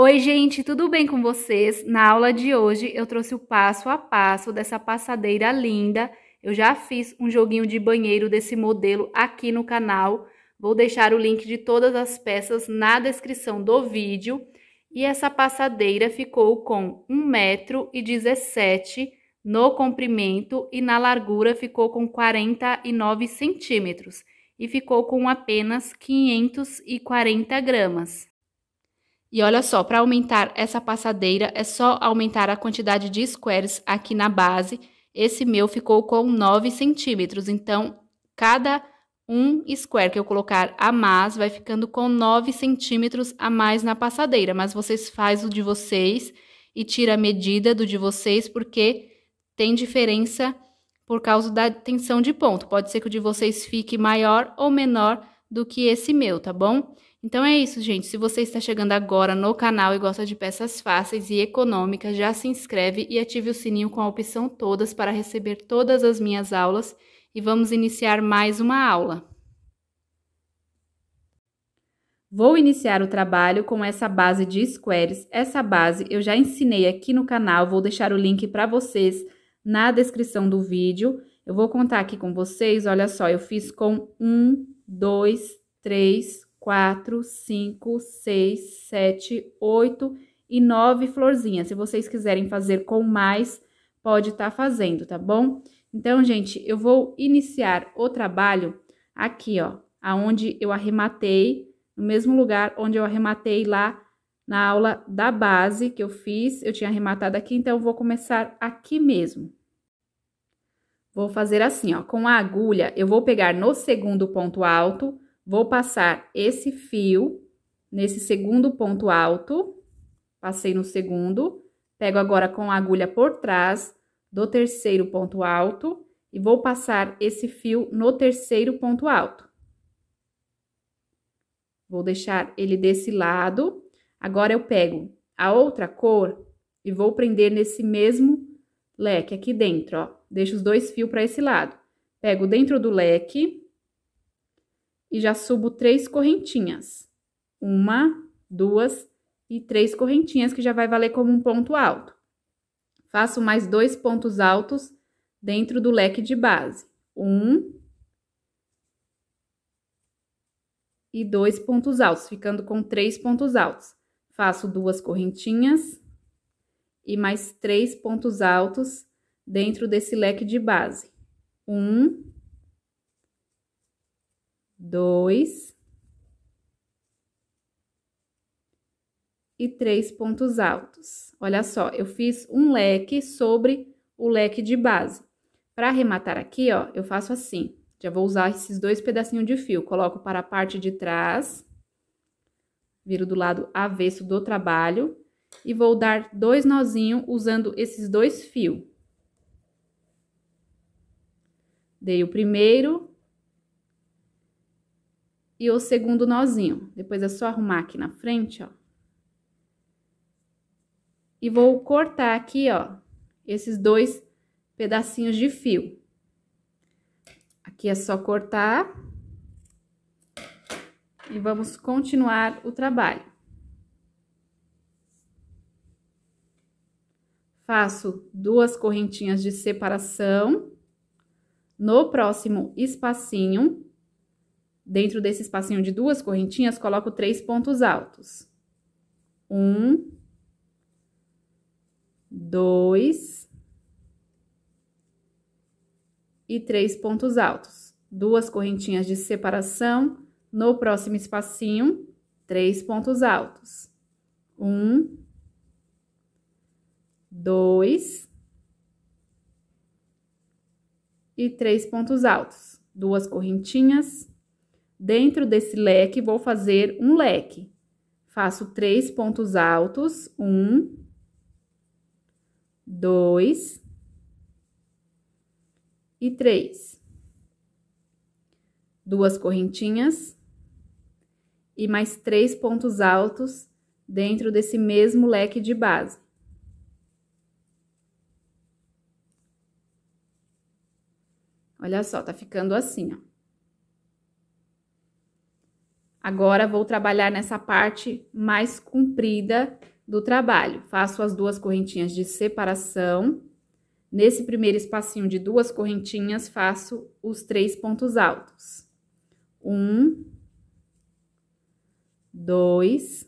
Oi, gente, tudo bem com vocês? Na aula de hoje eu trouxe o passo a passo dessa passadeira linda. Eu já fiz um joguinho de banheiro desse modelo aqui no canal. Vou deixar o link de todas as peças na descrição do vídeo. E essa passadeira ficou com 1,17 m no comprimento e na largura ficou com 49 centímetros e ficou com apenas 540 gramas. E olha só, para aumentar essa passadeira, é só aumentar a quantidade de squares aqui na base. Esse meu ficou com 9 centímetros, então cada um square que eu colocar a mais vai ficando com 9 centímetros a mais na passadeira. Mas vocês faz o de vocês e tira a medida do de vocês, porque tem diferença por causa da tensão de ponto. Pode ser que o de vocês fique maior ou menor do que esse meu, tá bom? Então é isso, gente. Se você está chegando agora no canal e gosta de peças fáceis e econômicas, já se inscreve e ative o sininho com a opção todas para receber todas as minhas aulas e vamos iniciar mais uma aula. Vou iniciar o trabalho com essa base de squares. Essa base eu já ensinei aqui no canal, vou deixar o link para vocês na descrição do vídeo. Eu vou contar aqui com vocês, olha só, eu fiz com um, dois, três quatro, cinco, seis, sete, oito e nove florzinhas. Se vocês quiserem fazer com mais, pode estar tá fazendo, tá bom? Então, gente, eu vou iniciar o trabalho aqui, ó, aonde eu arrematei, no mesmo lugar onde eu arrematei lá na aula da base que eu fiz, eu tinha arrematado aqui, então eu vou começar aqui mesmo. Vou fazer assim, ó, com a agulha, eu vou pegar no segundo ponto alto, Vou passar esse fio nesse segundo ponto alto, passei no segundo, pego agora com a agulha por trás do terceiro ponto alto e vou passar esse fio no terceiro ponto alto. Vou deixar ele desse lado. Agora, eu pego a outra cor e vou prender nesse mesmo leque aqui dentro, ó. Deixo os dois fios para esse lado. Pego dentro do leque, e já subo três correntinhas. Uma, duas e três correntinhas, que já vai valer como um ponto alto. Faço mais dois pontos altos dentro do leque de base. Um e dois pontos altos, ficando com três pontos altos. Faço duas correntinhas e mais três pontos altos dentro desse leque de base. Um dois e três pontos altos. Olha só, eu fiz um leque sobre o leque de base. Para arrematar aqui, ó, eu faço assim. Já vou usar esses dois pedacinhos de fio. Coloco para a parte de trás, viro do lado avesso do trabalho e vou dar dois nozinhos usando esses dois fios. Dei o primeiro, e o segundo nozinho. Depois é só arrumar aqui na frente, ó. E vou cortar aqui, ó, esses dois pedacinhos de fio. Aqui é só cortar. E vamos continuar o trabalho. Faço duas correntinhas de separação. No próximo espacinho, dentro desse espacinho de duas correntinhas, coloco três pontos altos. Um, dois e três pontos altos. Duas correntinhas de separação, no próximo espacinho, três pontos altos. Um, dois e três pontos altos. Duas correntinhas, Dentro desse leque, vou fazer um leque. Faço três pontos altos. Um, dois e três. Duas correntinhas e mais três pontos altos dentro desse mesmo leque de base. Olha só, tá ficando assim, ó. Agora vou trabalhar nessa parte mais comprida do trabalho. Faço as duas correntinhas de separação. Nesse primeiro espacinho de duas correntinhas, faço os três pontos altos. Um, dois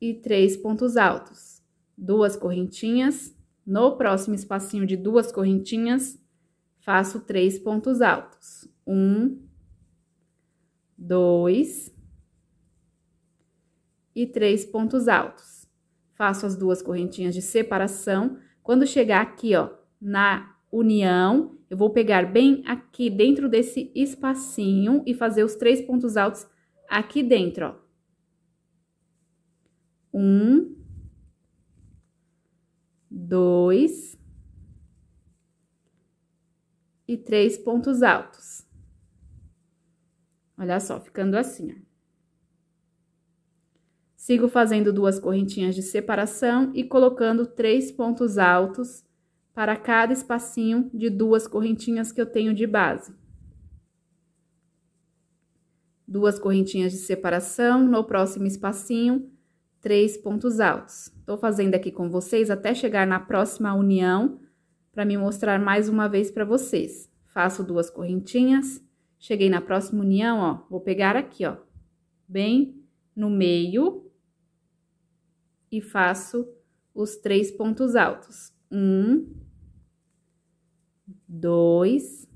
e três pontos altos. Duas correntinhas. No próximo espacinho de duas correntinhas, faço três pontos altos. Um, dois e três pontos altos. Faço as duas correntinhas de separação. Quando chegar aqui, ó, na união, eu vou pegar bem aqui dentro desse espacinho e fazer os três pontos altos aqui dentro, ó. Um, dois e três pontos altos. Olha só, ficando assim, ó. Sigo fazendo duas correntinhas de separação e colocando três pontos altos para cada espacinho de duas correntinhas que eu tenho de base. Duas correntinhas de separação, no próximo espacinho, três pontos altos. Estou fazendo aqui com vocês até chegar na próxima união, para me mostrar mais uma vez para vocês. Faço duas correntinhas Cheguei na próxima união, ó, vou pegar aqui, ó, bem no meio e faço os três pontos altos. Um, dois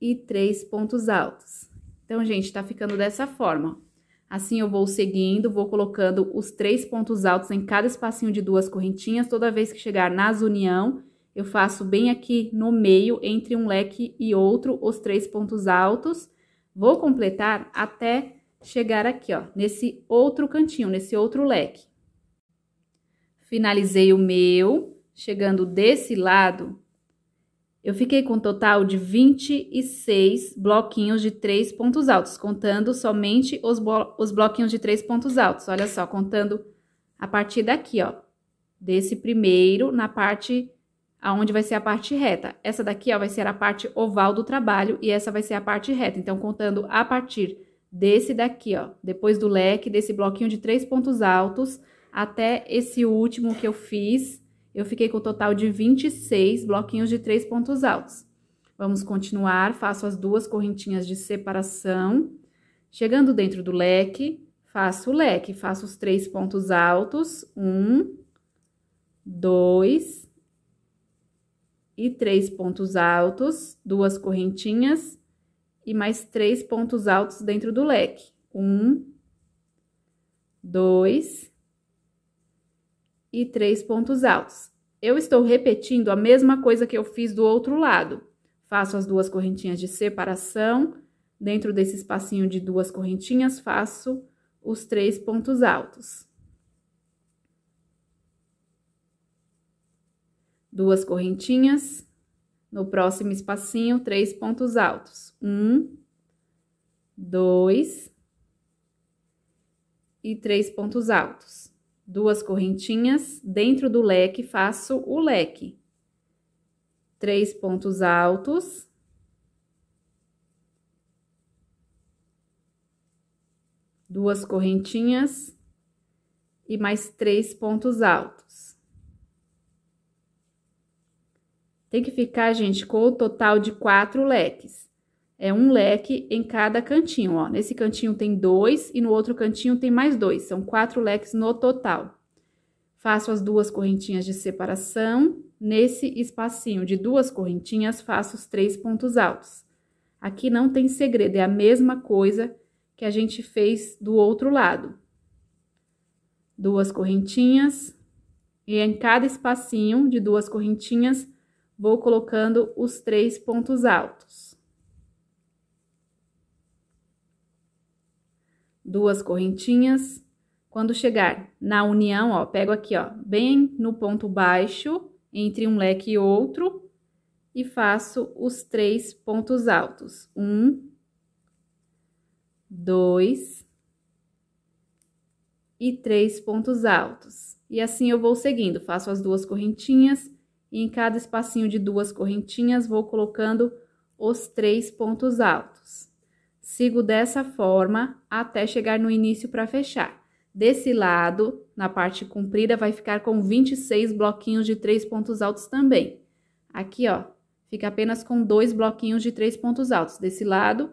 e três pontos altos. Então, gente, tá ficando dessa forma, ó. Assim, eu vou seguindo, vou colocando os três pontos altos em cada espacinho de duas correntinhas. Toda vez que chegar nas união, eu faço bem aqui no meio, entre um leque e outro, os três pontos altos. Vou completar até chegar aqui, ó, nesse outro cantinho, nesse outro leque. Finalizei o meu, chegando desse lado, eu fiquei com um total de 26 bloquinhos de três pontos altos, contando somente os, os bloquinhos de três pontos altos. Olha só, contando a partir daqui, ó, desse primeiro na parte aonde vai ser a parte reta. Essa daqui ó, vai ser a parte oval do trabalho e essa vai ser a parte reta. Então, contando a partir desse daqui, ó, depois do leque, desse bloquinho de três pontos altos, até esse último que eu fiz, eu fiquei com o um total de 26 bloquinhos de três pontos altos. Vamos continuar, faço as duas correntinhas de separação. Chegando dentro do leque, faço o leque, faço os três pontos altos. Um, dois, e três pontos altos, duas correntinhas e mais três pontos altos dentro do leque. Um, dois e três pontos altos. Eu estou repetindo a mesma coisa que eu fiz do outro lado. Faço as duas correntinhas de separação, dentro desse espacinho de duas correntinhas faço os três pontos altos. duas correntinhas. No próximo espacinho, três pontos altos. Um, dois e três pontos altos. Duas correntinhas, dentro do leque faço o leque. Três pontos altos. Duas correntinhas e mais três pontos altos. Tem que ficar, gente, com o total de quatro leques. É um leque em cada cantinho, ó. Nesse cantinho tem dois e no outro cantinho tem mais dois. São quatro leques no total. Faço as duas correntinhas de separação. Nesse espacinho de duas correntinhas, faço os três pontos altos. Aqui não tem segredo, é a mesma coisa que a gente fez do outro lado. Duas correntinhas, e em cada espacinho de duas correntinhas, vou colocando os três pontos altos. Duas correntinhas. Quando chegar na união, ó, pego aqui, ó, bem no ponto baixo, entre um leque e outro, e faço os três pontos altos. Um, dois e três pontos altos. E assim eu vou seguindo, faço as duas correntinhas e em cada espacinho de duas correntinhas vou colocando os três pontos altos. Sigo dessa forma até chegar no início para fechar. Desse lado, na parte comprida, vai ficar com 26 bloquinhos de três pontos altos também. Aqui, ó, fica apenas com dois bloquinhos de três pontos altos, desse lado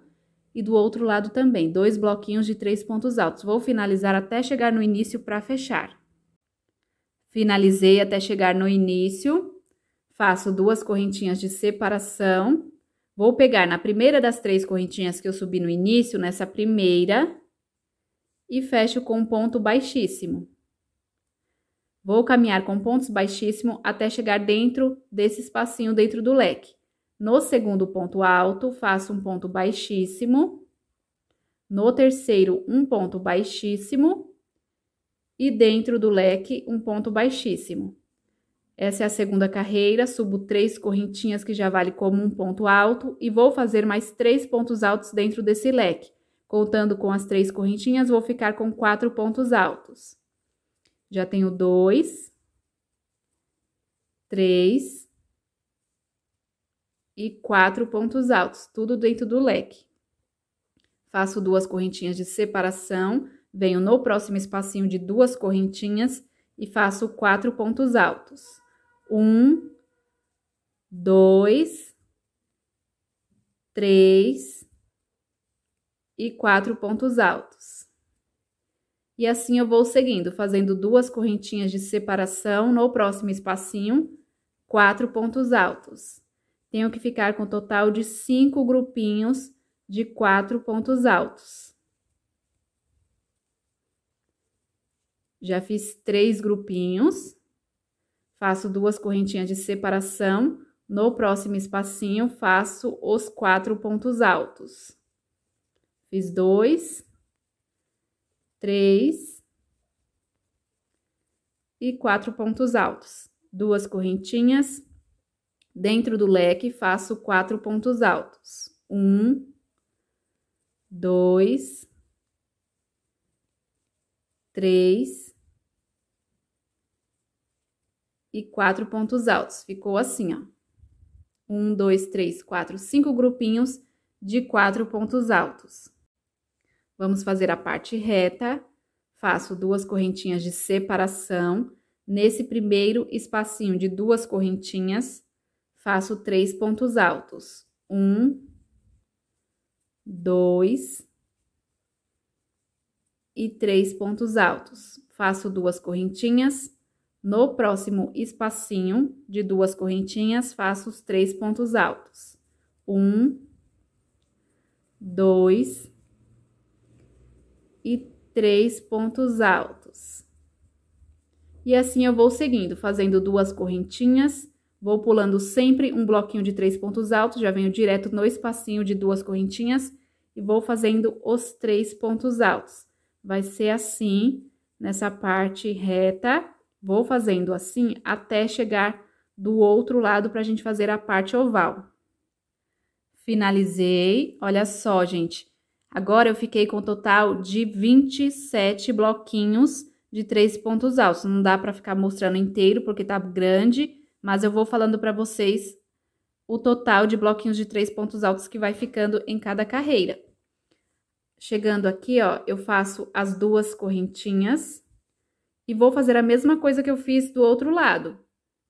e do outro lado também, dois bloquinhos de três pontos altos. Vou finalizar até chegar no início para fechar. Finalizei até chegar no início Faço duas correntinhas de separação. Vou pegar na primeira das três correntinhas que eu subi no início, nessa primeira, e fecho com um ponto baixíssimo. Vou caminhar com pontos baixíssimos até chegar dentro desse espacinho dentro do leque. No segundo ponto alto, faço um ponto baixíssimo. No terceiro, um ponto baixíssimo. E dentro do leque, um ponto baixíssimo. Essa é a segunda carreira, subo três correntinhas que já vale como um ponto alto e vou fazer mais três pontos altos dentro desse leque. Contando com as três correntinhas, vou ficar com quatro pontos altos. Já tenho dois, três e quatro pontos altos, tudo dentro do leque. Faço duas correntinhas de separação, venho no próximo espacinho de duas correntinhas e faço quatro pontos altos. Um, dois, três e quatro pontos altos. E assim eu vou seguindo, fazendo duas correntinhas de separação no próximo espacinho, quatro pontos altos. Tenho que ficar com um total de cinco grupinhos de quatro pontos altos. Já fiz três grupinhos faço duas correntinhas de separação, no próximo espacinho faço os quatro pontos altos. Fiz dois, três e quatro pontos altos. Duas correntinhas, dentro do leque faço quatro pontos altos. Um, dois, três e quatro pontos altos. Ficou assim, ó. Um, dois, três, quatro, cinco grupinhos de quatro pontos altos. Vamos fazer a parte reta. Faço duas correntinhas de separação. Nesse primeiro espacinho de duas correntinhas, faço três pontos altos. Um, dois e três pontos altos. Faço duas correntinhas no próximo espacinho de duas correntinhas, faço os três pontos altos. Um, dois e três pontos altos. E assim eu vou seguindo, fazendo duas correntinhas, vou pulando sempre um bloquinho de três pontos altos, já venho direto no espacinho de duas correntinhas e vou fazendo os três pontos altos. Vai ser assim, nessa parte reta Vou fazendo assim até chegar do outro lado para a gente fazer a parte oval. Finalizei, olha só, gente. Agora eu fiquei com um total de 27 bloquinhos de três pontos altos. Não dá para ficar mostrando inteiro porque tá grande, mas eu vou falando para vocês o total de bloquinhos de três pontos altos que vai ficando em cada carreira. Chegando aqui, ó, eu faço as duas correntinhas e vou fazer a mesma coisa que eu fiz do outro lado.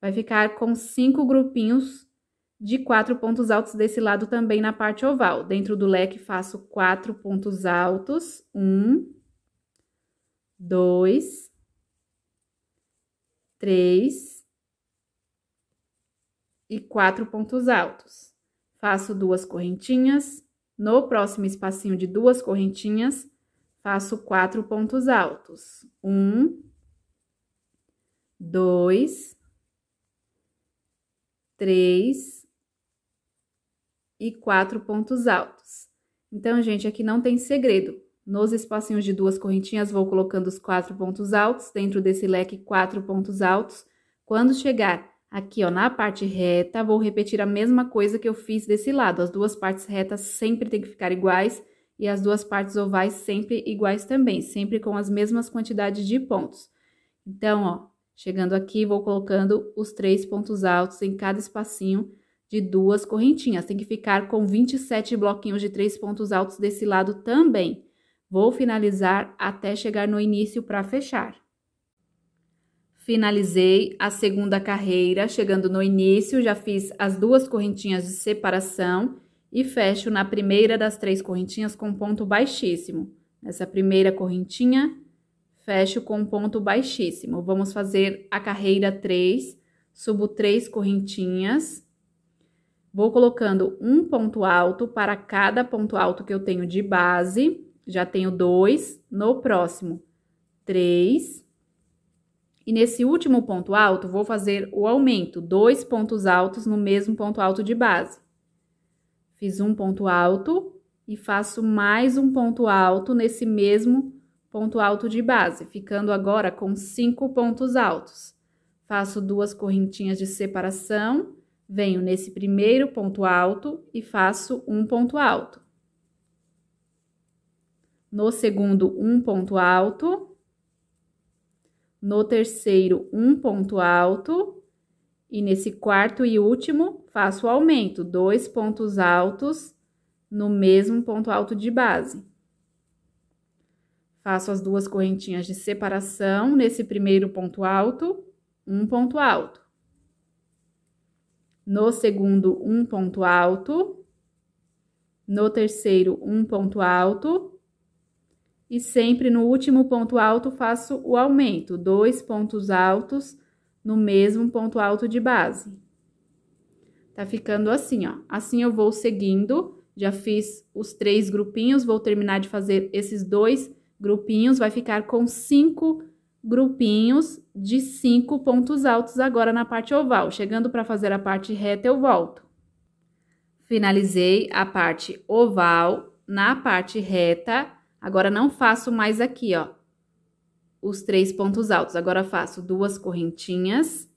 Vai ficar com cinco grupinhos de quatro pontos altos desse lado também na parte oval. Dentro do leque, faço quatro pontos altos. Um, dois, três e quatro pontos altos. Faço duas correntinhas. No próximo espacinho de duas correntinhas, faço quatro pontos altos. Um, dois, três e quatro pontos altos. Então, gente, aqui não tem segredo. Nos espacinhos de duas correntinhas, vou colocando os quatro pontos altos, dentro desse leque, quatro pontos altos. Quando chegar aqui, ó, na parte reta, vou repetir a mesma coisa que eu fiz desse lado. As duas partes retas sempre tem que ficar iguais e as duas partes ovais sempre iguais também, sempre com as mesmas quantidades de pontos. Então, ó, Chegando aqui, vou colocando os três pontos altos em cada espacinho de duas correntinhas. Tem que ficar com 27 bloquinhos de três pontos altos desse lado também. Vou finalizar até chegar no início para fechar. Finalizei a segunda carreira, chegando no início, já fiz as duas correntinhas de separação e fecho na primeira das três correntinhas com ponto baixíssimo. Nessa primeira correntinha, fecho com ponto baixíssimo. Vamos fazer a carreira 3, subo três correntinhas. Vou colocando um ponto alto para cada ponto alto que eu tenho de base. Já tenho dois, no próximo, três. E nesse último ponto alto, vou fazer o aumento, dois pontos altos no mesmo ponto alto de base. Fiz um ponto alto e faço mais um ponto alto nesse mesmo ponto alto de base, ficando agora com cinco pontos altos. Faço duas correntinhas de separação, venho nesse primeiro ponto alto e faço um ponto alto. No segundo, um ponto alto. No terceiro, um ponto alto. E nesse quarto e último, faço o aumento, dois pontos altos no mesmo ponto alto de base. Faço as duas correntinhas de separação nesse primeiro ponto alto, um ponto alto. No segundo, um ponto alto. No terceiro, um ponto alto. E sempre no último ponto alto faço o aumento, dois pontos altos no mesmo ponto alto de base. Tá ficando assim, ó. Assim eu vou seguindo, já fiz os três grupinhos, vou terminar de fazer esses dois grupinhos, vai ficar com cinco grupinhos de cinco pontos altos agora na parte oval. Chegando para fazer a parte reta, eu volto. Finalizei a parte oval, na parte reta, agora não faço mais aqui, ó, os três pontos altos. Agora faço duas correntinhas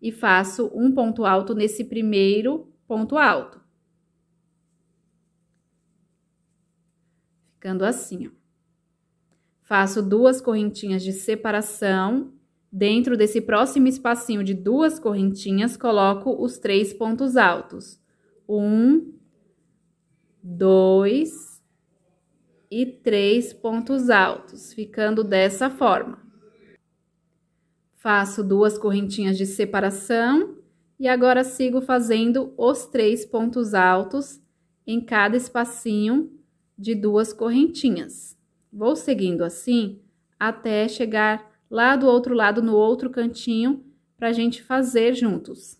e faço um ponto alto nesse primeiro ponto alto. Ficando assim, ó. Faço duas correntinhas de separação. Dentro desse próximo espacinho de duas correntinhas, coloco os três pontos altos. Um, dois e três pontos altos, ficando dessa forma. Faço duas correntinhas de separação e agora sigo fazendo os três pontos altos em cada espacinho de duas correntinhas. Vou seguindo assim até chegar lá do outro lado, no outro cantinho, para a gente fazer juntos.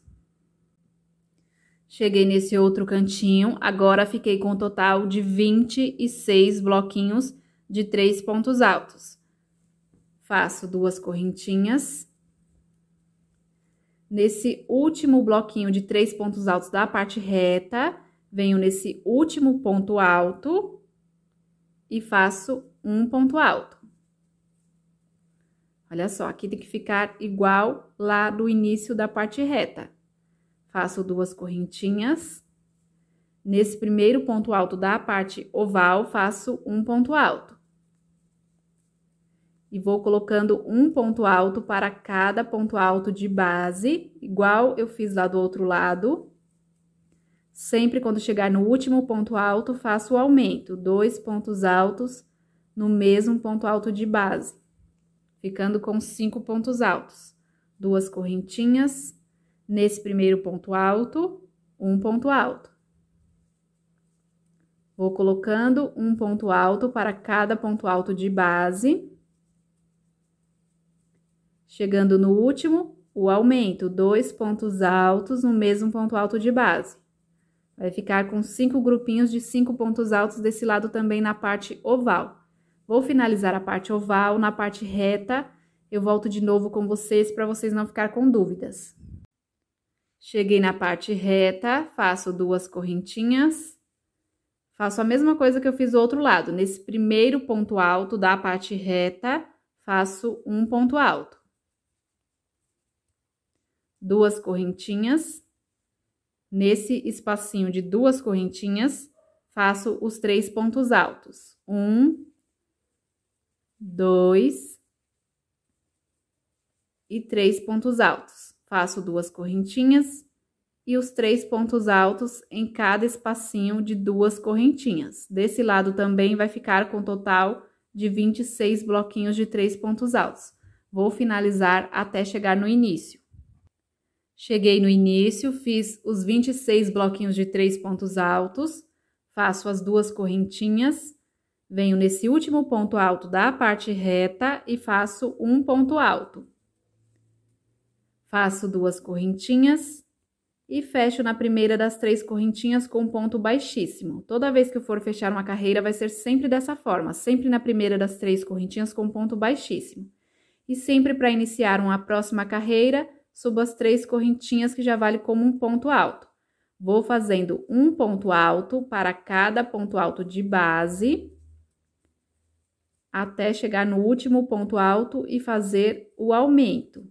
Cheguei nesse outro cantinho, agora fiquei com um total de 26 bloquinhos de três pontos altos. Faço duas correntinhas. Nesse último bloquinho de três pontos altos da parte reta, venho nesse último ponto alto e faço um ponto alto. Olha só, aqui tem que ficar igual lá do início da parte reta. Faço duas correntinhas. Nesse primeiro ponto alto da parte oval, faço um ponto alto. E vou colocando um ponto alto para cada ponto alto de base, igual eu fiz lá do outro lado. Sempre quando chegar no último ponto alto, faço o aumento, dois pontos altos no mesmo ponto alto de base, ficando com cinco pontos altos, duas correntinhas, nesse primeiro ponto alto, um ponto alto. Vou colocando um ponto alto para cada ponto alto de base. Chegando no último, o aumento, dois pontos altos no mesmo ponto alto de base. Vai ficar com cinco grupinhos de cinco pontos altos desse lado também na parte oval. Vou finalizar a parte oval, na parte reta eu volto de novo com vocês para vocês não ficar com dúvidas. Cheguei na parte reta, faço duas correntinhas. Faço a mesma coisa que eu fiz do outro lado. Nesse primeiro ponto alto da parte reta, faço um ponto alto. Duas correntinhas. Nesse espacinho de duas correntinhas, faço os três pontos altos. Um, dois e três pontos altos. Faço duas correntinhas e os três pontos altos em cada espacinho de duas correntinhas. Desse lado também vai ficar com total de 26 bloquinhos de três pontos altos. Vou finalizar até chegar no início. Cheguei no início, fiz os 26 bloquinhos de três pontos altos, faço as duas correntinhas Venho nesse último ponto alto da parte reta e faço um ponto alto. Faço duas correntinhas e fecho na primeira das três correntinhas com um ponto baixíssimo. Toda vez que eu for fechar uma carreira, vai ser sempre dessa forma, sempre na primeira das três correntinhas com um ponto baixíssimo. E sempre para iniciar uma próxima carreira, subo as três correntinhas que já vale como um ponto alto. Vou fazendo um ponto alto para cada ponto alto de base até chegar no último ponto alto e fazer o aumento.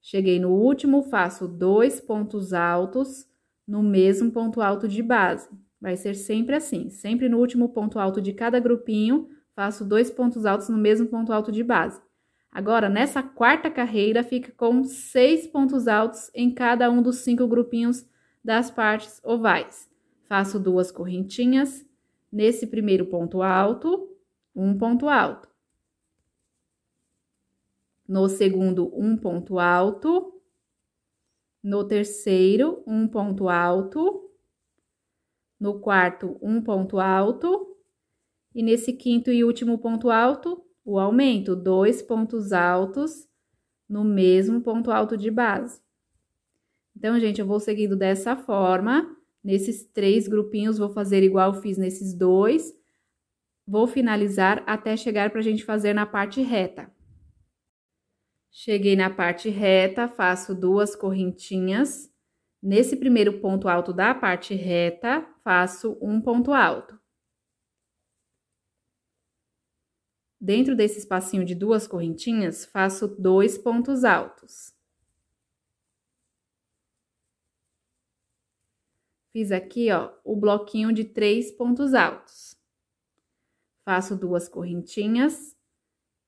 Cheguei no último, faço dois pontos altos no mesmo ponto alto de base. Vai ser sempre assim, sempre no último ponto alto de cada grupinho, faço dois pontos altos no mesmo ponto alto de base. Agora, nessa quarta carreira, fica com seis pontos altos em cada um dos cinco grupinhos das partes ovais. Faço duas correntinhas nesse primeiro ponto alto, um ponto alto. No segundo, um ponto alto. No terceiro, um ponto alto. No quarto, um ponto alto. E nesse quinto e último ponto alto, o aumento, dois pontos altos no mesmo ponto alto de base. Então, gente, eu vou seguindo dessa forma. Nesses três grupinhos, vou fazer igual fiz nesses dois Vou finalizar até chegar para a gente fazer na parte reta. Cheguei na parte reta, faço duas correntinhas. Nesse primeiro ponto alto da parte reta, faço um ponto alto. Dentro desse espacinho de duas correntinhas, faço dois pontos altos. Fiz aqui, ó, o bloquinho de três pontos altos. Faço duas correntinhas,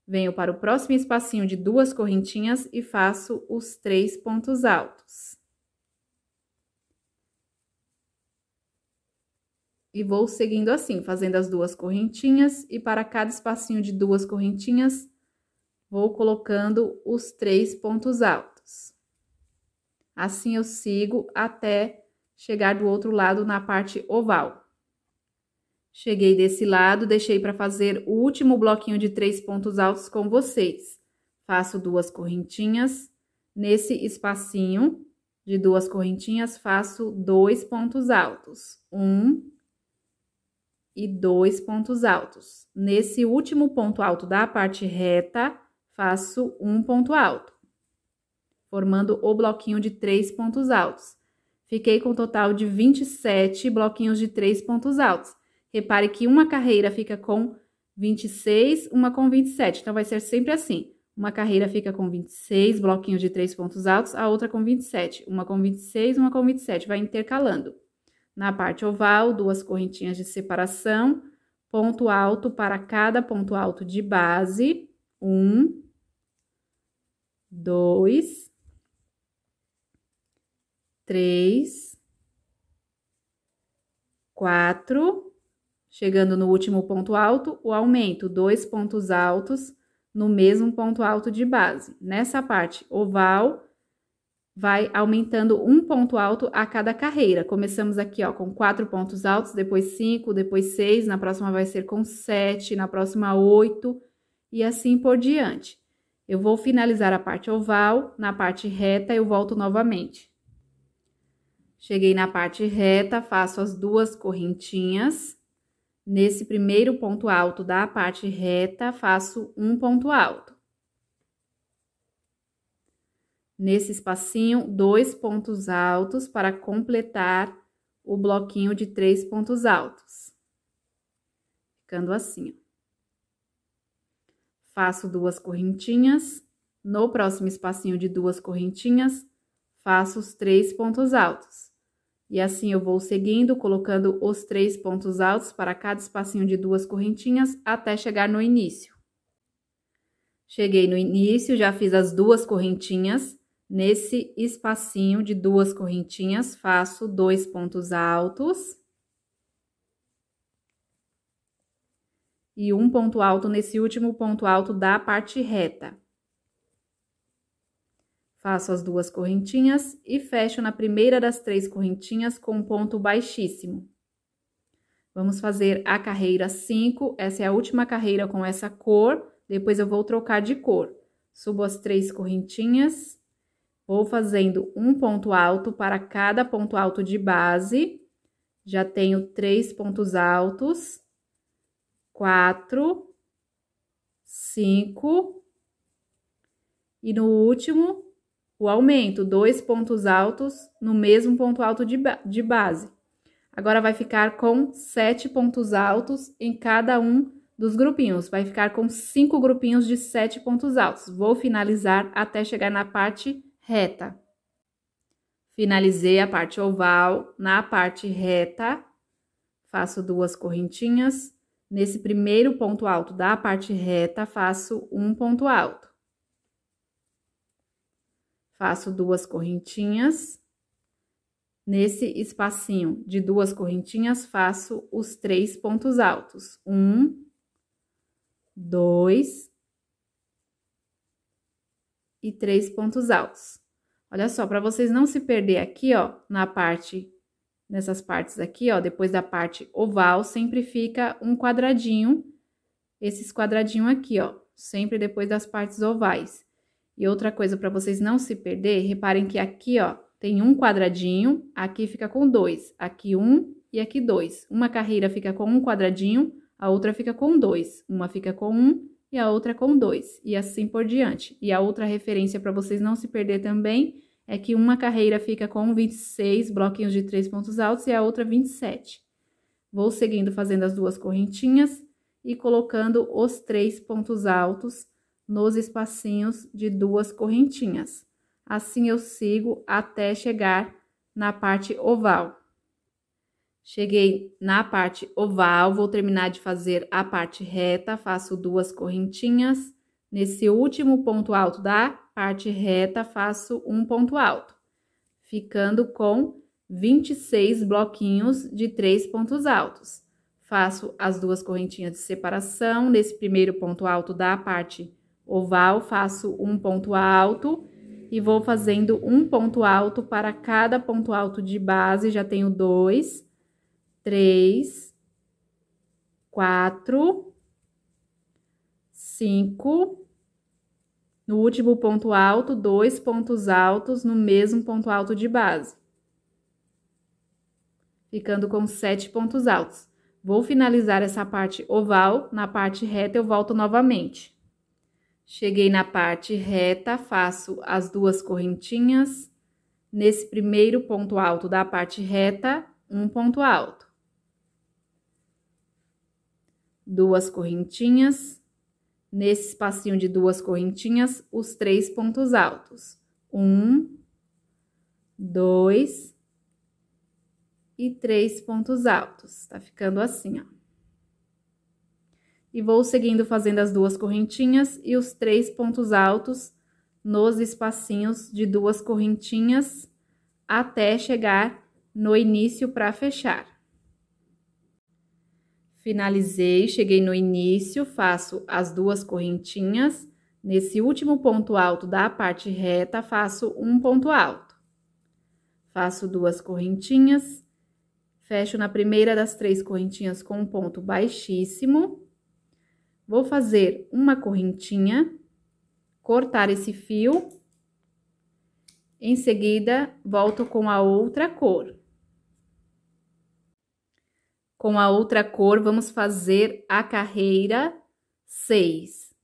venho para o próximo espacinho de duas correntinhas e faço os três pontos altos. E vou seguindo assim, fazendo as duas correntinhas e para cada espacinho de duas correntinhas, vou colocando os três pontos altos. Assim eu sigo até chegar do outro lado na parte oval. Cheguei desse lado, deixei para fazer o último bloquinho de três pontos altos com vocês. Faço duas correntinhas. Nesse espacinho de duas correntinhas, faço dois pontos altos. Um e dois pontos altos. Nesse último ponto alto da parte reta, faço um ponto alto, formando o bloquinho de três pontos altos. Fiquei com um total de 27 bloquinhos de três pontos altos. Repare que uma carreira fica com 26, uma com 27. Então, vai ser sempre assim. Uma carreira fica com 26 bloquinhos de três pontos altos, a outra com 27. Uma com 26, uma com 27. Vai intercalando. Na parte oval, duas correntinhas de separação, ponto alto para cada ponto alto de base. Um, dois, três, quatro Chegando no último ponto alto, o aumento, dois pontos altos no mesmo ponto alto de base. Nessa parte oval, vai aumentando um ponto alto a cada carreira. Começamos aqui, ó, com quatro pontos altos, depois cinco, depois seis, na próxima vai ser com sete, na próxima oito, e assim por diante. Eu vou finalizar a parte oval, na parte reta eu volto novamente. Cheguei na parte reta, faço as duas correntinhas Nesse primeiro ponto alto da parte reta, faço um ponto alto. Nesse espacinho, dois pontos altos para completar o bloquinho de três pontos altos. Ficando assim. Faço duas correntinhas. No próximo espacinho de duas correntinhas, faço os três pontos altos. E assim eu vou seguindo, colocando os três pontos altos para cada espacinho de duas correntinhas até chegar no início. Cheguei no início, já fiz as duas correntinhas. Nesse espacinho de duas correntinhas, faço dois pontos altos. E um ponto alto nesse último ponto alto da parte reta. Faço as duas correntinhas e fecho na primeira das três correntinhas com um ponto baixíssimo. Vamos fazer a carreira 5, essa é a última carreira com essa cor, depois eu vou trocar de cor. Subo as três correntinhas, vou fazendo um ponto alto para cada ponto alto de base. Já tenho três pontos altos, quatro, cinco, e no último, o aumento, dois pontos altos no mesmo ponto alto de, ba de base. Agora vai ficar com sete pontos altos em cada um dos grupinhos. Vai ficar com cinco grupinhos de sete pontos altos. Vou finalizar até chegar na parte reta. Finalizei a parte oval na parte reta. Faço duas correntinhas. Nesse primeiro ponto alto da parte reta, faço um ponto alto. Faço duas correntinhas. Nesse espacinho de duas correntinhas, faço os três pontos altos. Um, dois e três pontos altos. Olha só, para vocês não se perder aqui, ó, na parte, nessas partes aqui, ó, depois da parte oval, sempre fica um quadradinho, esses quadradinho aqui, ó, sempre depois das partes ovais. E outra coisa para vocês não se perder, reparem que aqui, ó, tem um quadradinho, aqui fica com dois, aqui um e aqui dois. Uma carreira fica com um quadradinho, a outra fica com dois, uma fica com um e a outra com dois, e assim por diante. E a outra referência para vocês não se perder também é que uma carreira fica com 26 bloquinhos de três pontos altos e a outra 27. Vou seguindo fazendo as duas correntinhas e colocando os três pontos altos nos espacinhos de duas correntinhas. Assim eu sigo até chegar na parte oval. Cheguei na parte oval, vou terminar de fazer a parte reta, faço duas correntinhas. Nesse último ponto alto da parte reta, faço um ponto alto, ficando com 26 bloquinhos de três pontos altos. Faço as duas correntinhas de separação nesse primeiro ponto alto da parte oval, faço um ponto alto e vou fazendo um ponto alto para cada ponto alto de base, já tenho dois, três, quatro, cinco. No último ponto alto, dois pontos altos no mesmo ponto alto de base. Ficando com sete pontos altos. Vou finalizar essa parte oval, na parte reta eu volto novamente. Cheguei na parte reta, faço as duas correntinhas. Nesse primeiro ponto alto da parte reta, um ponto alto. Duas correntinhas. Nesse espacinho de duas correntinhas, os três pontos altos. Um, dois e três pontos altos. Tá ficando assim, ó e vou seguindo fazendo as duas correntinhas e os três pontos altos nos espacinhos de duas correntinhas até chegar no início para fechar. Finalizei, cheguei no início, faço as duas correntinhas. Nesse último ponto alto da parte reta, faço um ponto alto. Faço duas correntinhas, fecho na primeira das três correntinhas com um ponto baixíssimo Vou fazer uma correntinha, cortar esse fio. Em seguida, volto com a outra cor. Com a outra cor, vamos fazer a carreira 6.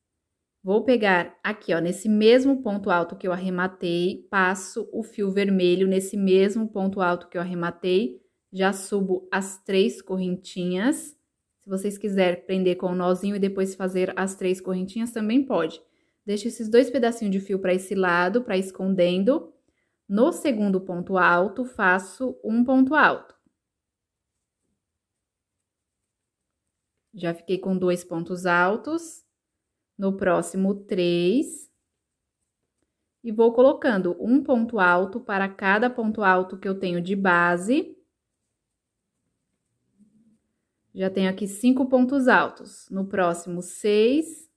Vou pegar aqui, ó, nesse mesmo ponto alto que eu arrematei, passo o fio vermelho nesse mesmo ponto alto que eu arrematei, já subo as três correntinhas se vocês quiserem prender com o um nozinho e depois fazer as três correntinhas, também pode. Deixa esses dois pedacinhos de fio para esse lado, para escondendo. No segundo ponto alto, faço um ponto alto. Já fiquei com dois pontos altos. No próximo, três. E vou colocando um ponto alto para cada ponto alto que eu tenho de base. Já tenho aqui cinco pontos altos. No próximo, seis.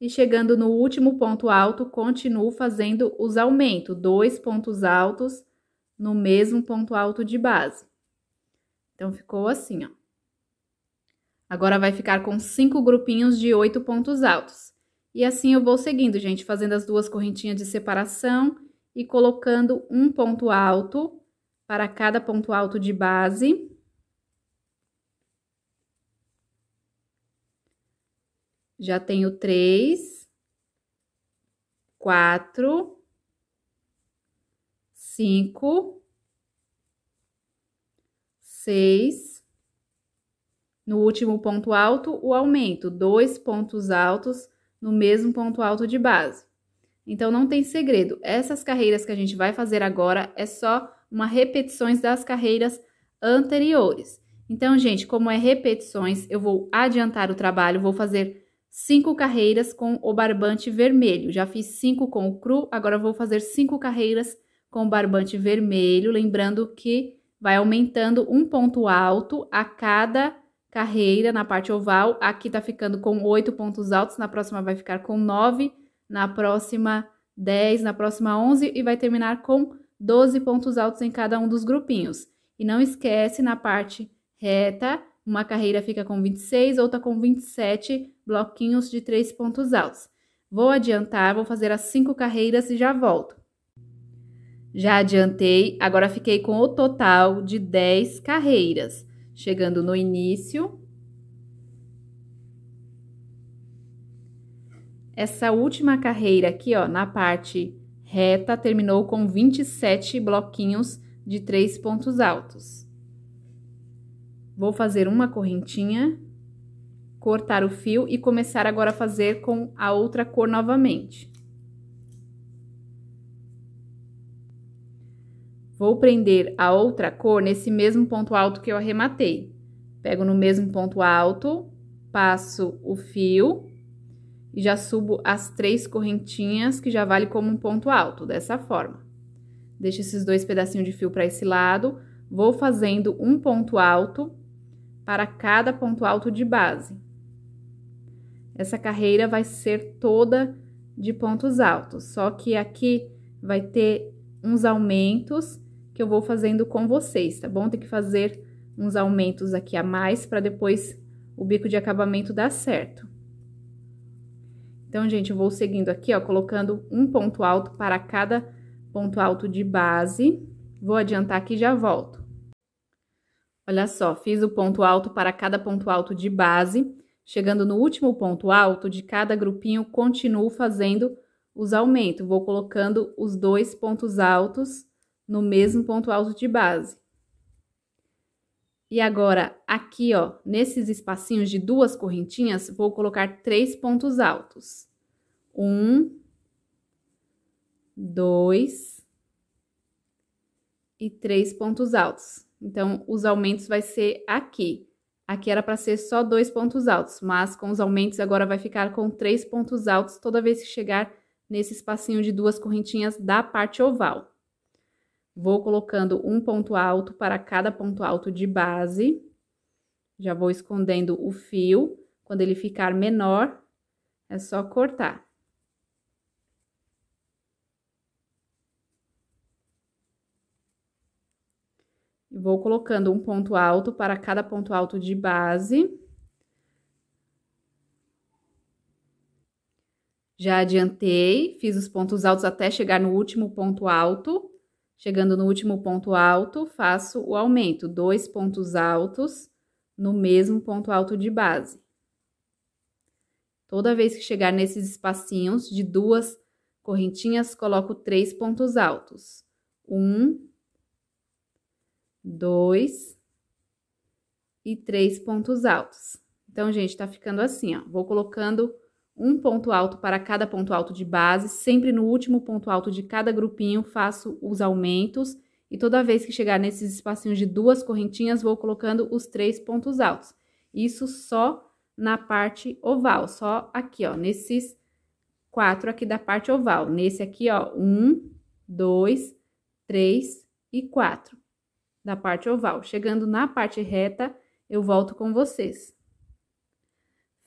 E chegando no último ponto alto, continuo fazendo os aumentos. Dois pontos altos no mesmo ponto alto de base. Então, ficou assim, ó. Agora, vai ficar com cinco grupinhos de oito pontos altos. E assim eu vou seguindo, gente, fazendo as duas correntinhas de separação e colocando um ponto alto para cada ponto alto de base Já tenho três, quatro, cinco, seis. No último ponto alto, o aumento, dois pontos altos no mesmo ponto alto de base. Então, não tem segredo. Essas carreiras que a gente vai fazer agora é só uma repetições das carreiras anteriores. Então, gente, como é repetições, eu vou adiantar o trabalho, vou fazer cinco carreiras com o barbante vermelho. Já fiz cinco com o cru, agora vou fazer cinco carreiras com o barbante vermelho. Lembrando que vai aumentando um ponto alto a cada carreira na parte oval. Aqui tá ficando com oito pontos altos, na próxima vai ficar com nove, na próxima dez, na próxima onze e vai terminar com doze pontos altos em cada um dos grupinhos. E não esquece, na parte reta, uma carreira fica com 26, outra com 27 bloquinhos de três pontos altos. Vou adiantar, vou fazer as cinco carreiras e já volto. Já adiantei, agora fiquei com o total de 10 carreiras. Chegando no início. Essa última carreira aqui, ó, na parte reta, terminou com 27 bloquinhos de três pontos altos. Vou fazer uma correntinha cortar o fio e começar agora a fazer com a outra cor novamente. Vou prender a outra cor nesse mesmo ponto alto que eu arrematei. Pego no mesmo ponto alto, passo o fio e já subo as três correntinhas que já vale como um ponto alto, dessa forma. Deixo esses dois pedacinhos de fio para esse lado, vou fazendo um ponto alto para cada ponto alto de base. Essa carreira vai ser toda de pontos altos, só que aqui vai ter uns aumentos que eu vou fazendo com vocês, tá bom? Tem que fazer uns aumentos aqui a mais para depois o bico de acabamento dar certo. Então, gente, eu vou seguindo aqui, ó, colocando um ponto alto para cada ponto alto de base. Vou adiantar aqui e já volto. Olha só, fiz o ponto alto para cada ponto alto de base. Chegando no último ponto alto de cada grupinho, continuo fazendo os aumentos. Vou colocando os dois pontos altos no mesmo ponto alto de base. E agora, aqui, ó, nesses espacinhos de duas correntinhas, vou colocar três pontos altos. Um, dois e três pontos altos. Então, os aumentos vai ser aqui. Aqui era para ser só dois pontos altos, mas com os aumentos agora vai ficar com três pontos altos toda vez que chegar nesse espacinho de duas correntinhas da parte oval. Vou colocando um ponto alto para cada ponto alto de base. Já vou escondendo o fio. Quando ele ficar menor, é só cortar. Vou colocando um ponto alto para cada ponto alto de base. Já adiantei, fiz os pontos altos até chegar no último ponto alto. Chegando no último ponto alto, faço o aumento, dois pontos altos no mesmo ponto alto de base. Toda vez que chegar nesses espacinhos de duas correntinhas, coloco três pontos altos. Um, dois e três pontos altos. Então, gente, tá ficando assim, ó. Vou colocando um ponto alto para cada ponto alto de base, sempre no último ponto alto de cada grupinho faço os aumentos e toda vez que chegar nesses espacinhos de duas correntinhas, vou colocando os três pontos altos. Isso só na parte oval, só aqui, ó, nesses quatro aqui da parte oval. Nesse aqui, ó, um, dois, três e quatro da parte oval. Chegando na parte reta, eu volto com vocês.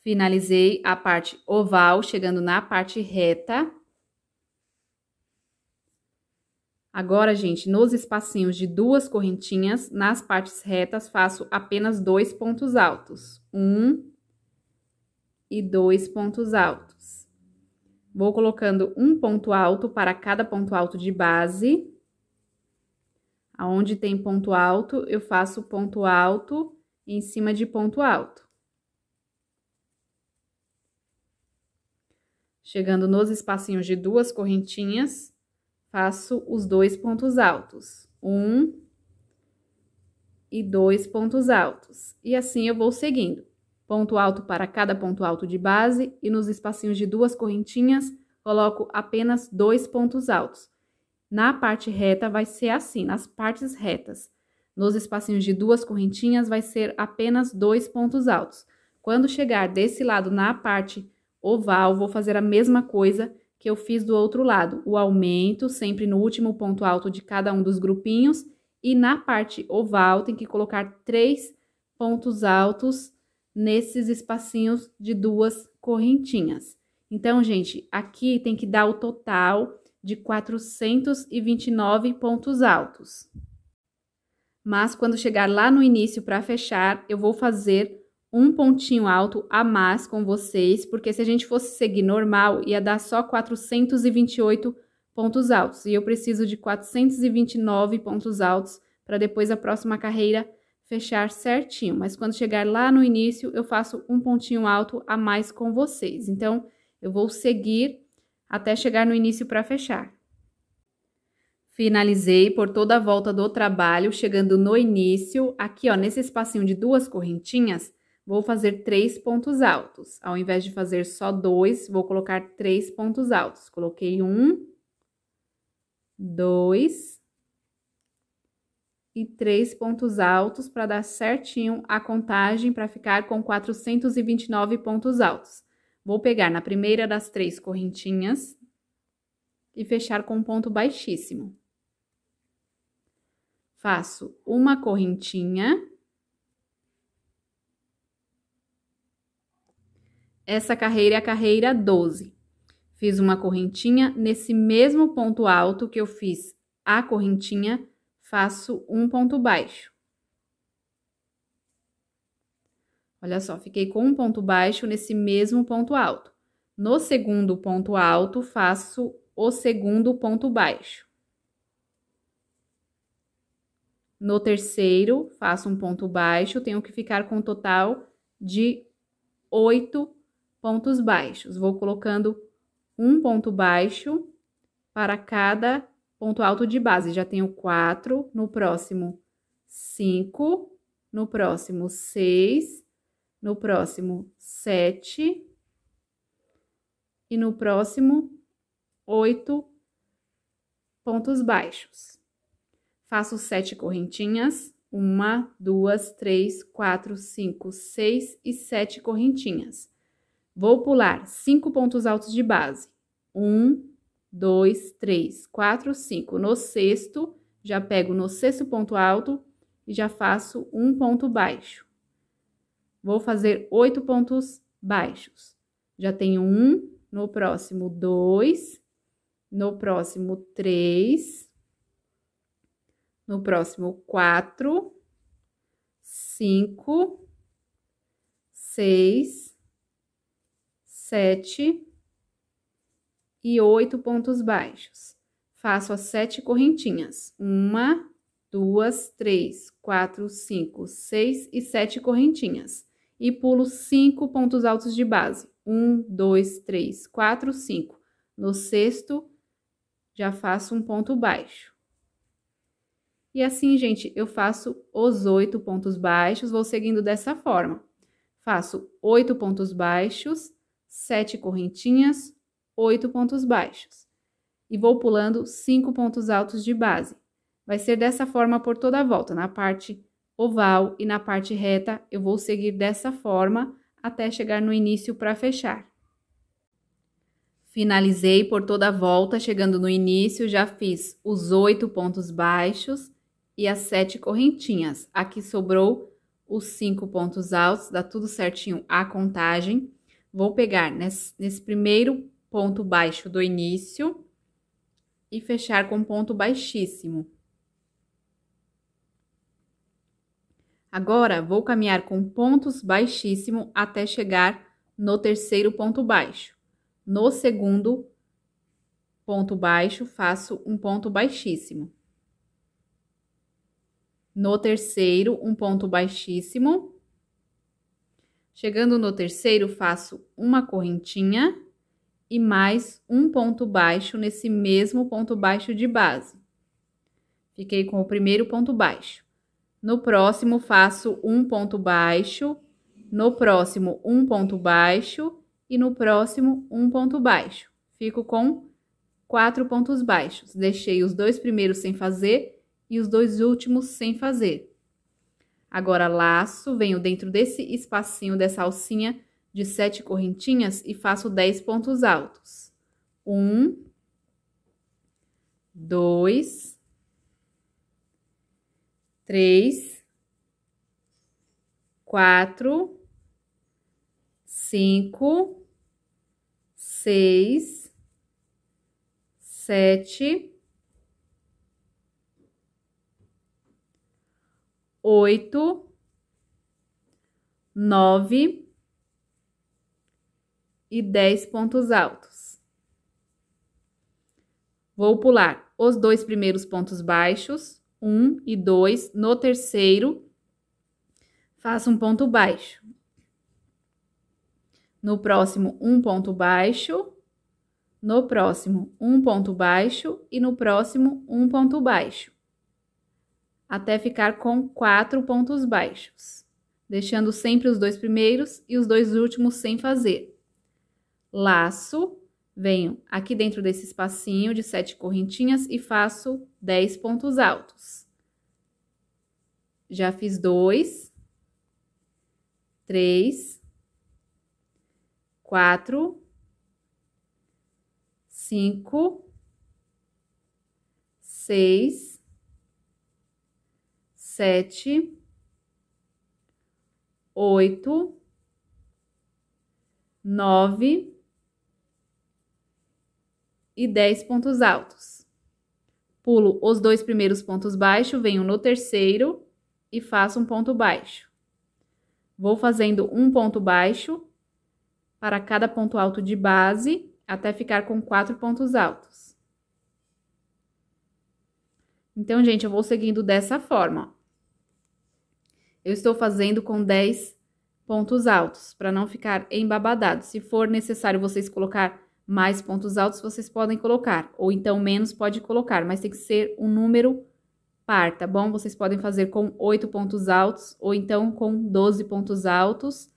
Finalizei a parte oval, chegando na parte reta. Agora, gente, nos espacinhos de duas correntinhas, nas partes retas, faço apenas dois pontos altos. Um e dois pontos altos. Vou colocando um ponto alto para cada ponto alto de base. Aonde tem ponto alto, eu faço ponto alto em cima de ponto alto. Chegando nos espacinhos de duas correntinhas, faço os dois pontos altos. Um e dois pontos altos. E assim eu vou seguindo. Ponto alto para cada ponto alto de base e nos espacinhos de duas correntinhas, coloco apenas dois pontos altos na parte reta vai ser assim, nas partes retas. Nos espacinhos de duas correntinhas vai ser apenas dois pontos altos. Quando chegar desse lado na parte oval, vou fazer a mesma coisa que eu fiz do outro lado. O aumento sempre no último ponto alto de cada um dos grupinhos e na parte oval tem que colocar três pontos altos nesses espacinhos de duas correntinhas. Então, gente, aqui tem que dar o total de 429 pontos altos. Mas quando chegar lá no início para fechar, eu vou fazer um pontinho alto a mais com vocês, porque se a gente fosse seguir normal, ia dar só 428 pontos altos. E eu preciso de 429 pontos altos para depois a próxima carreira fechar certinho. Mas quando chegar lá no início, eu faço um pontinho alto a mais com vocês. Então, eu vou seguir até chegar no início para fechar. Finalizei por toda a volta do trabalho, chegando no início, aqui ó, nesse espacinho de duas correntinhas, vou fazer três pontos altos. Ao invés de fazer só dois, vou colocar três pontos altos. Coloquei um, dois e três pontos altos para dar certinho a contagem para ficar com 429 pontos altos. Vou pegar na primeira das três correntinhas e fechar com um ponto baixíssimo. Faço uma correntinha. Essa carreira é a carreira 12. Fiz uma correntinha, nesse mesmo ponto alto que eu fiz a correntinha, faço um ponto baixo. Olha só, fiquei com um ponto baixo nesse mesmo ponto alto. No segundo ponto alto, faço o segundo ponto baixo. No terceiro, faço um ponto baixo, tenho que ficar com um total de oito pontos baixos. Vou colocando um ponto baixo para cada ponto alto de base. Já tenho quatro, no próximo cinco, no próximo seis no próximo sete e no próximo oito pontos baixos. Faço sete correntinhas, uma, duas, três, quatro, cinco, seis e sete correntinhas. Vou pular cinco pontos altos de base. Um, dois, três, quatro, cinco. No sexto, já pego no sexto ponto alto e já faço um ponto baixo. Vou fazer oito pontos baixos. Já tenho um, no próximo dois, no próximo três, no próximo quatro, cinco, seis, sete e oito pontos baixos. Faço as sete correntinhas. Uma, duas, três, quatro, cinco, seis e sete correntinhas e pulo cinco pontos altos de base. Um, dois, três, quatro, cinco. No sexto, já faço um ponto baixo. E assim, gente, eu faço os oito pontos baixos, vou seguindo dessa forma. Faço oito pontos baixos, sete correntinhas, oito pontos baixos. E vou pulando cinco pontos altos de base. Vai ser dessa forma por toda a volta, na parte oval e na parte reta eu vou seguir dessa forma até chegar no início para fechar. Finalizei por toda a volta, chegando no início, já fiz os oito pontos baixos e as sete correntinhas. Aqui sobrou os cinco pontos altos, dá tudo certinho a contagem. Vou pegar nesse, nesse primeiro ponto baixo do início e fechar com ponto baixíssimo. Agora vou caminhar com pontos baixíssimo até chegar no terceiro ponto baixo. No segundo ponto baixo, faço um ponto baixíssimo. No terceiro, um ponto baixíssimo. Chegando no terceiro, faço uma correntinha e mais um ponto baixo nesse mesmo ponto baixo de base. Fiquei com o primeiro ponto baixo. No próximo, faço um ponto baixo. No próximo, um ponto baixo. E no próximo, um ponto baixo. Fico com quatro pontos baixos. Deixei os dois primeiros sem fazer e os dois últimos sem fazer. Agora, laço, venho dentro desse espacinho dessa alcinha de sete correntinhas e faço dez pontos altos. Um, dois, três, quatro, cinco, seis, sete, oito, nove e dez pontos altos. Vou pular os dois primeiros pontos baixos um e dois. No terceiro, faça um ponto baixo. No próximo, um ponto baixo. No próximo, um ponto baixo. E no próximo, um ponto baixo. Até ficar com quatro pontos baixos. Deixando sempre os dois primeiros e os dois últimos sem fazer. Laço, Venho aqui dentro desse espacinho de sete correntinhas e faço 10 pontos altos. Já fiz dois, três, quatro, cinco, seis, sete, oito, nove, e 10 pontos altos. Pulo os dois primeiros pontos baixos, venho no terceiro e faço um ponto baixo. Vou fazendo um ponto baixo para cada ponto alto de base até ficar com quatro pontos altos. Então, gente, eu vou seguindo dessa forma. Eu estou fazendo com 10 pontos altos, para não ficar embabadado. Se for necessário vocês colocar mais pontos altos vocês podem colocar, ou então menos pode colocar, mas tem que ser um número par, tá bom? Vocês podem fazer com 8 pontos altos, ou então com 12 pontos altos.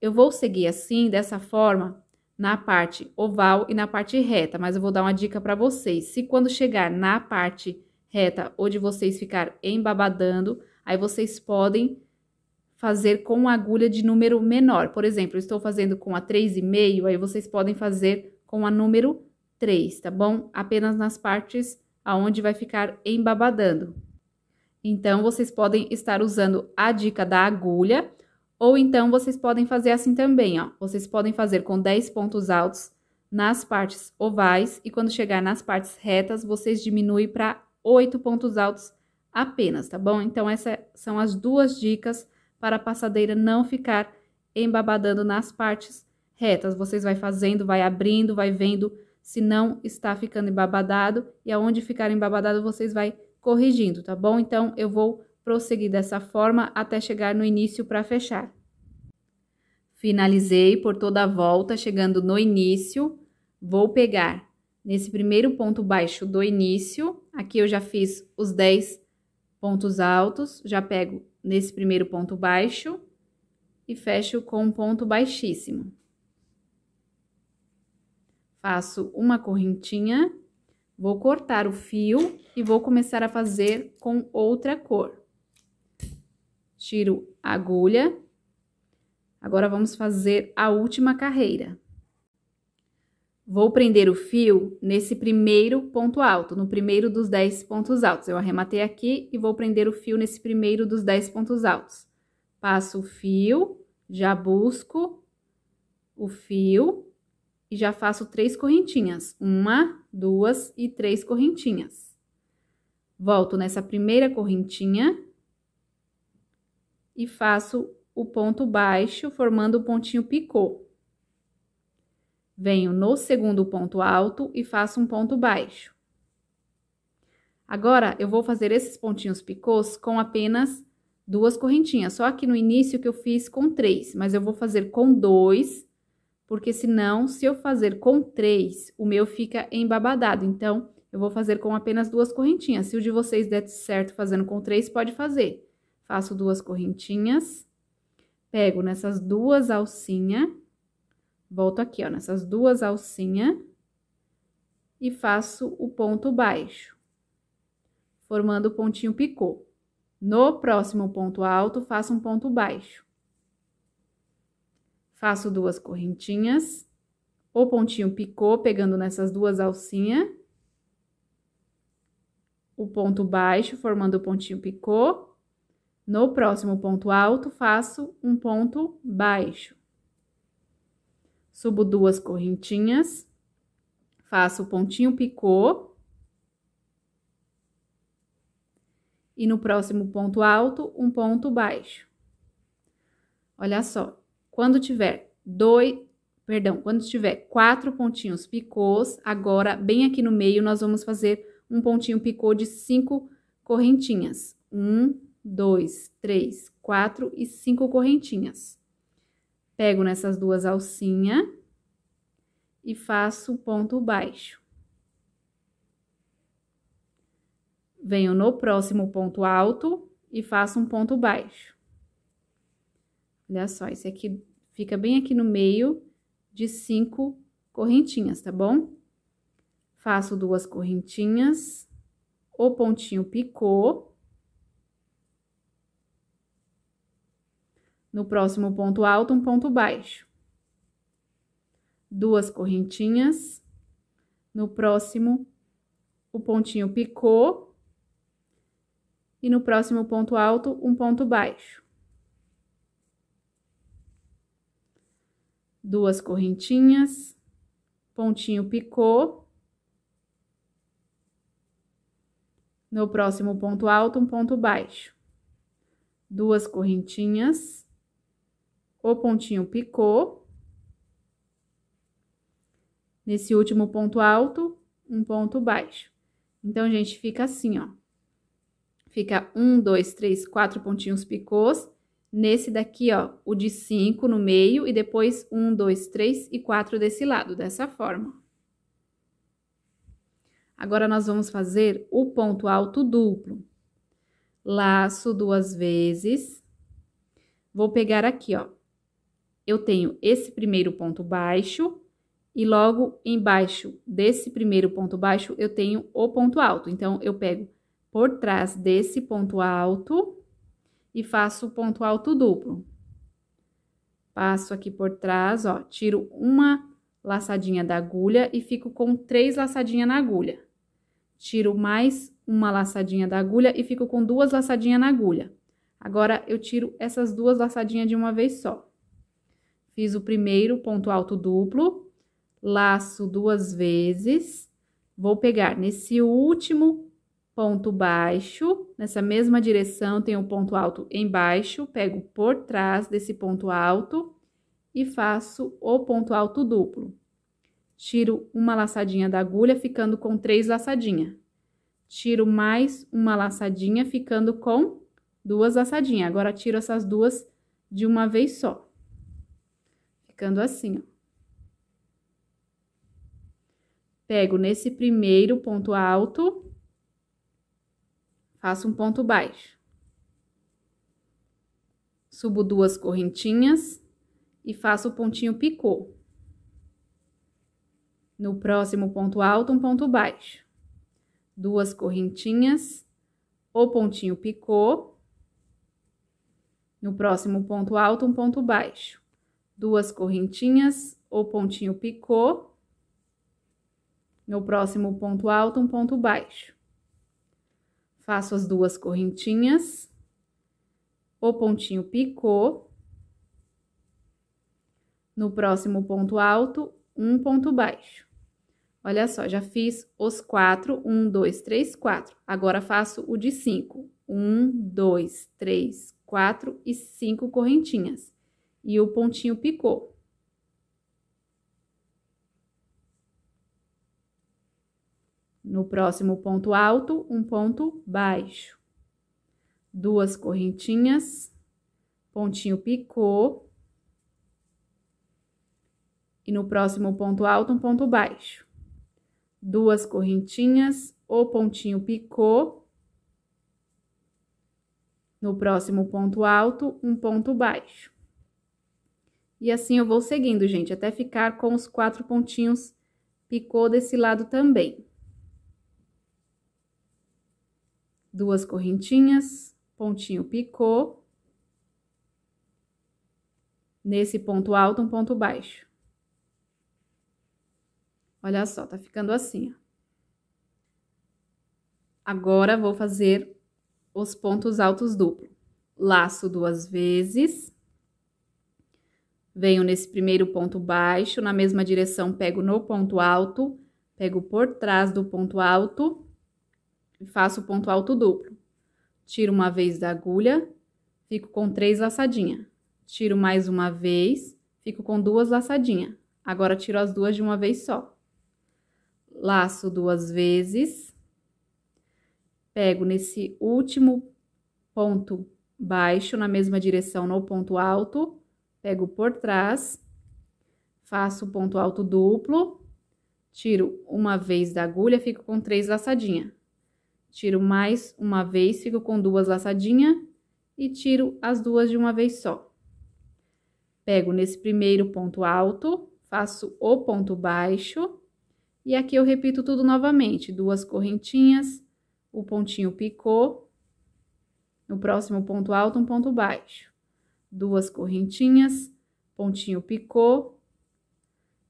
Eu vou seguir assim, dessa forma, na parte oval e na parte reta, mas eu vou dar uma dica para vocês. Se quando chegar na parte reta, ou de vocês ficar embabadando, aí vocês podem fazer com agulha de número menor. Por exemplo, eu estou fazendo com a 3,5, aí vocês podem fazer com a número 3, tá bom? Apenas nas partes aonde vai ficar embabadando. Então, vocês podem estar usando a dica da agulha, ou então vocês podem fazer assim também, ó. Vocês podem fazer com 10 pontos altos nas partes ovais e quando chegar nas partes retas, vocês diminuem para 8 pontos altos apenas, tá bom? Então, essas são as duas dicas para a passadeira não ficar embabadando nas partes retas. Vocês vai fazendo, vai abrindo, vai vendo se não está ficando embabadado e aonde ficar embabadado vocês vai corrigindo, tá bom? Então eu vou prosseguir dessa forma até chegar no início para fechar. Finalizei por toda a volta, chegando no início, vou pegar nesse primeiro ponto baixo do início, aqui eu já fiz os 10 pontos altos, já pego nesse primeiro ponto baixo e fecho com um ponto baixíssimo. Faço uma correntinha, vou cortar o fio e vou começar a fazer com outra cor. Tiro a agulha. Agora, vamos fazer a última carreira. Vou prender o fio nesse primeiro ponto alto, no primeiro dos 10 pontos altos. Eu arrematei aqui e vou prender o fio nesse primeiro dos 10 pontos altos. Passo o fio, já busco o fio e já faço três correntinhas. Uma, duas e três correntinhas. Volto nessa primeira correntinha e faço o ponto baixo, formando o pontinho picô. Venho no segundo ponto alto e faço um ponto baixo. Agora, eu vou fazer esses pontinhos picôs com apenas duas correntinhas. Só que no início que eu fiz com três, mas eu vou fazer com dois, porque senão, se eu fazer com três, o meu fica embabadado. Então, eu vou fazer com apenas duas correntinhas. Se o de vocês der certo fazendo com três, pode fazer. Faço duas correntinhas, pego nessas duas alcinhas Volto aqui, ó, nessas duas alcinhas e faço o ponto baixo, formando o pontinho picô. No próximo ponto alto, faço um ponto baixo. Faço duas correntinhas, o pontinho picô pegando nessas duas alcinhas, o ponto baixo formando o pontinho picô. No próximo ponto alto, faço um ponto baixo subo duas correntinhas, faço o pontinho picô. E no próximo ponto alto, um ponto baixo. Olha só, quando tiver dois, perdão, quando tiver quatro pontinhos picôs, agora bem aqui no meio nós vamos fazer um pontinho picô de cinco correntinhas. Um, dois, três, quatro e cinco correntinhas. Pego nessas duas alcinhas e faço ponto baixo. Venho no próximo ponto alto e faço um ponto baixo. Olha só, esse aqui fica bem aqui no meio de cinco correntinhas, tá bom? Faço duas correntinhas, o pontinho picou, No próximo ponto alto, um ponto baixo. Duas correntinhas. No próximo, o pontinho picou. E no próximo ponto alto, um ponto baixo. Duas correntinhas. Pontinho picou. No próximo ponto alto, um ponto baixo. Duas correntinhas o pontinho picô. Nesse último ponto alto, um ponto baixo. Então, gente, fica assim, ó. Fica um, dois, três, quatro pontinhos picôs. Nesse daqui, ó, o de cinco no meio e depois um, dois, três e quatro desse lado, dessa forma. Agora, nós vamos fazer o ponto alto duplo. Laço duas vezes. Vou pegar aqui, ó, eu tenho esse primeiro ponto baixo e logo embaixo desse primeiro ponto baixo eu tenho o ponto alto. Então, eu pego por trás desse ponto alto e faço o ponto alto duplo. Passo aqui por trás, ó, tiro uma laçadinha da agulha e fico com três laçadinhas na agulha. Tiro mais uma laçadinha da agulha e fico com duas laçadinhas na agulha. Agora, eu tiro essas duas laçadinhas de uma vez só. Fiz o primeiro ponto alto duplo, laço duas vezes, vou pegar nesse último ponto baixo, nessa mesma direção tem um ponto alto embaixo, pego por trás desse ponto alto e faço o ponto alto duplo. Tiro uma laçadinha da agulha, ficando com três laçadinhas. Tiro mais uma laçadinha, ficando com duas laçadinhas. Agora, tiro essas duas de uma vez só ficando assim, ó. Pego nesse primeiro ponto alto, faço um ponto baixo. Subo duas correntinhas e faço o pontinho picô. No próximo ponto alto, um ponto baixo. Duas correntinhas, o pontinho picô. No próximo ponto alto, um ponto baixo duas correntinhas, o pontinho picô, no próximo ponto alto, um ponto baixo. Faço as duas correntinhas, o pontinho picô, no próximo ponto alto, um ponto baixo. Olha só, já fiz os quatro, um, dois, três, quatro. Agora faço o de cinco. Um, dois, três, quatro e cinco correntinhas e o pontinho picou. No próximo ponto alto, um ponto baixo. Duas correntinhas, pontinho picou. E no próximo ponto alto, um ponto baixo. Duas correntinhas, o pontinho picou. No próximo ponto alto, um ponto baixo. E assim eu vou seguindo, gente, até ficar com os quatro pontinhos picô desse lado também. Duas correntinhas, pontinho picô. Nesse ponto alto, um ponto baixo. Olha só, tá ficando assim, ó. Agora, vou fazer os pontos altos duplo. Laço duas vezes Venho nesse primeiro ponto baixo, na mesma direção, pego no ponto alto, pego por trás do ponto alto e faço o ponto alto duplo. Tiro uma vez da agulha, fico com três laçadinhas. Tiro mais uma vez, fico com duas laçadinhas. Agora, tiro as duas de uma vez só. Laço duas vezes, pego nesse último ponto baixo, na mesma direção no ponto alto, pego por trás, faço ponto alto duplo, tiro uma vez da agulha, fico com três laçadinhas. Tiro mais uma vez, fico com duas laçadinhas e tiro as duas de uma vez só. Pego nesse primeiro ponto alto, faço o ponto baixo e aqui eu repito tudo novamente, duas correntinhas, o pontinho picou, no próximo ponto alto, um ponto baixo duas correntinhas, pontinho picô,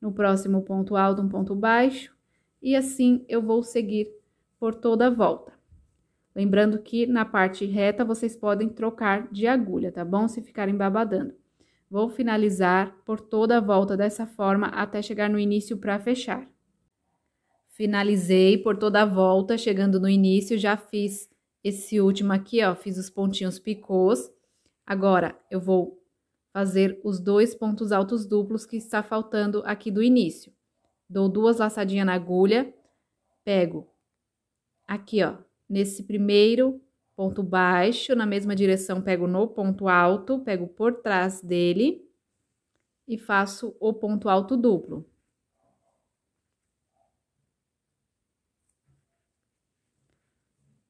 no próximo ponto alto, um ponto baixo, e assim eu vou seguir por toda a volta. Lembrando que na parte reta vocês podem trocar de agulha, tá bom? Se ficarem babadando. Vou finalizar por toda a volta dessa forma até chegar no início para fechar. Finalizei por toda a volta, chegando no início, já fiz esse último aqui, ó, fiz os pontinhos picôs Agora, eu vou fazer os dois pontos altos duplos que está faltando aqui do início. Dou duas laçadinhas na agulha, pego aqui, ó, nesse primeiro ponto baixo, na mesma direção, pego no ponto alto, pego por trás dele e faço o ponto alto duplo.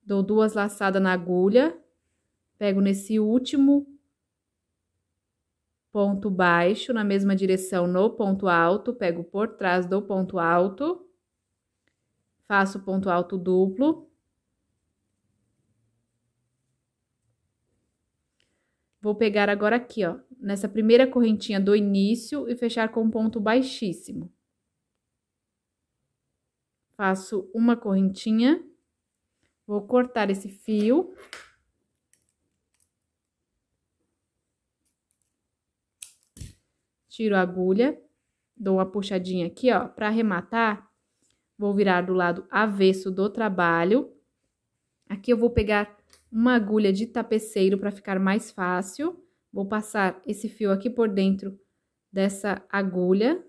Dou duas laçadas na agulha, Pego nesse último ponto baixo, na mesma direção no ponto alto, pego por trás do ponto alto, faço ponto alto duplo. Vou pegar agora aqui, ó, nessa primeira correntinha do início e fechar com ponto baixíssimo. Faço uma correntinha, vou cortar esse fio. tiro a agulha, dou uma puxadinha aqui, ó, para arrematar, vou virar do lado avesso do trabalho. Aqui eu vou pegar uma agulha de tapeceiro para ficar mais fácil. Vou passar esse fio aqui por dentro dessa agulha.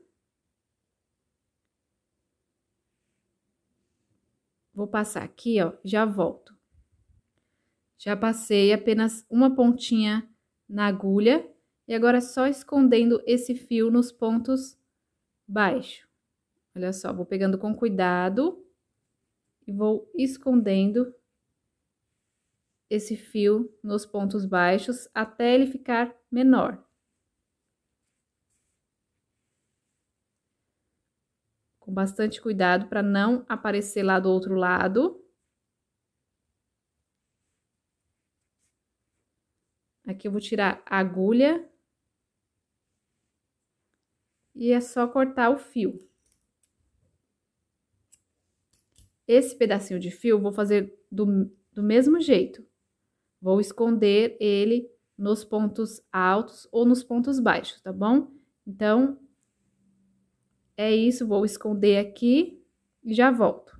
Vou passar aqui, ó, já volto. Já passei apenas uma pontinha na agulha e agora é só escondendo esse fio nos pontos baixos. Olha só, vou pegando com cuidado e vou escondendo esse fio nos pontos baixos até ele ficar menor. Com bastante cuidado para não aparecer lá do outro lado. Aqui eu vou tirar a agulha e é só cortar o fio. Esse pedacinho de fio, vou fazer do, do mesmo jeito. Vou esconder ele nos pontos altos ou nos pontos baixos, tá bom? Então, é isso, vou esconder aqui e já volto.